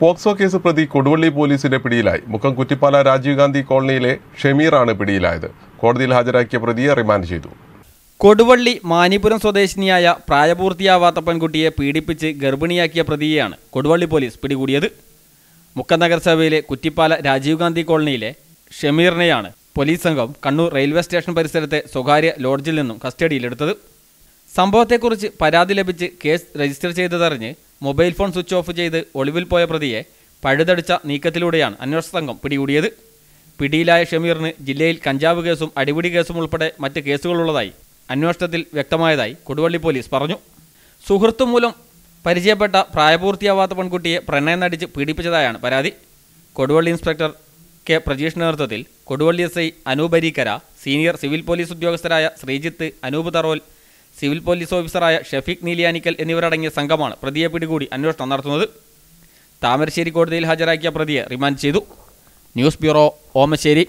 POCSO case പ്രതി കൊടുവള്ളി പോലീസിന്റെ പിടിയിലായി മുക്കം കുറ്റിപ്പാല രാജീവ് ഗാന്ധി കോളനിയിലെ ഷെമീറാണ് പിടിയിലായത് കോടതിയിൽ ഹാജരാക്കിയ പ്രതിയെ റിമാൻഡ് ചെയ്തു കൊടുവള്ളി മാനിപുരം സ്വദേശിനിയായ പ്രായപൂർത്തിയാവാത്ത പെൺകുട്ടിയെ പീഡിപ്പിച്ച് ഗർഭിണിയാക്കിയ പ്രതിയെയാണ് കൊടുവള്ളി പോലീസ് പിടികൂടിയത് മുക്കം നഗരസഭയിലെ കുറ്റിപ്പാല രാജീവ് ഗാന്ധി കോളനിയിലെ ഷെമീറിനെയാണ് പോലീസ് സംഘം കണ്ണൂർ റെയിൽവേ സ്റ്റേഷൻ പരിസരത്തെ സ്വകാര്യ ലോഡ്ജിൽ നിന്നും കസ്റ്റഡിയിലെടുത്തത് സംഭവത്തെക്കുറിച്ച് പരാതി ലഭിച്ച് കേസ് രജിസ്റ്റർ ചെയ്തതറിഞ്ഞ് മൊബൈൽ ഫോൺ സ്വിച്ച് ഓഫ് ചെയ്ത് ഒളിവിൽ പോയ പ്രതിയെ പഴുതടിച്ച നീക്കത്തിലൂടെയാണ് അന്വേഷണ സംഘം പിടികൂടിയത് പിടിയിലായ ഷമീറിന് ജില്ലയിൽ കഞ്ചാവ് കേസും അടിപിടി കേസും ഉൾപ്പെടെ മറ്റ് കേസുകളുള്ളതായി അന്വേഷണത്തിൽ വ്യക്തമായതായി കൊടുവള്ളി പോലീസ് പറഞ്ഞു സുഹൃത്തു മൂലം പരിചയപ്പെട്ട പ്രായപൂർത്തിയാവാത്ത പെൺകുട്ടിയെ പ്രണയം നടിച്ച് പീഡിപ്പിച്ചതായാണ് പരാതി കൊടുവള്ളി ഇൻസ്പെക്ടർ കെ പ്രജീഷ് നേതൃത്വത്തിൽ Koduvally S I senior civil police ഉദ്യോഗസ്ഥരായ ശ്രീജിത്ത് അനൂപ് തറോൽ സിവിൽ പോലീസ് ഓഫീസറായ ഷഫീഖ് നീലിയാനിക്കൽ എന്നിവരടങ്ങിയ സംഘമാണ് പ്രതിയെ പിടികൂടി അന്വേഷണം നടത്തുന്നത് താമരശ്ശേരി കോടതിയിൽ ഹാജരാക്കിയ പ്രതിയെ റിമാൻഡ് ചെയ്തു ന്യൂസ് ബ്യൂറോ ഓമശ്ശേരി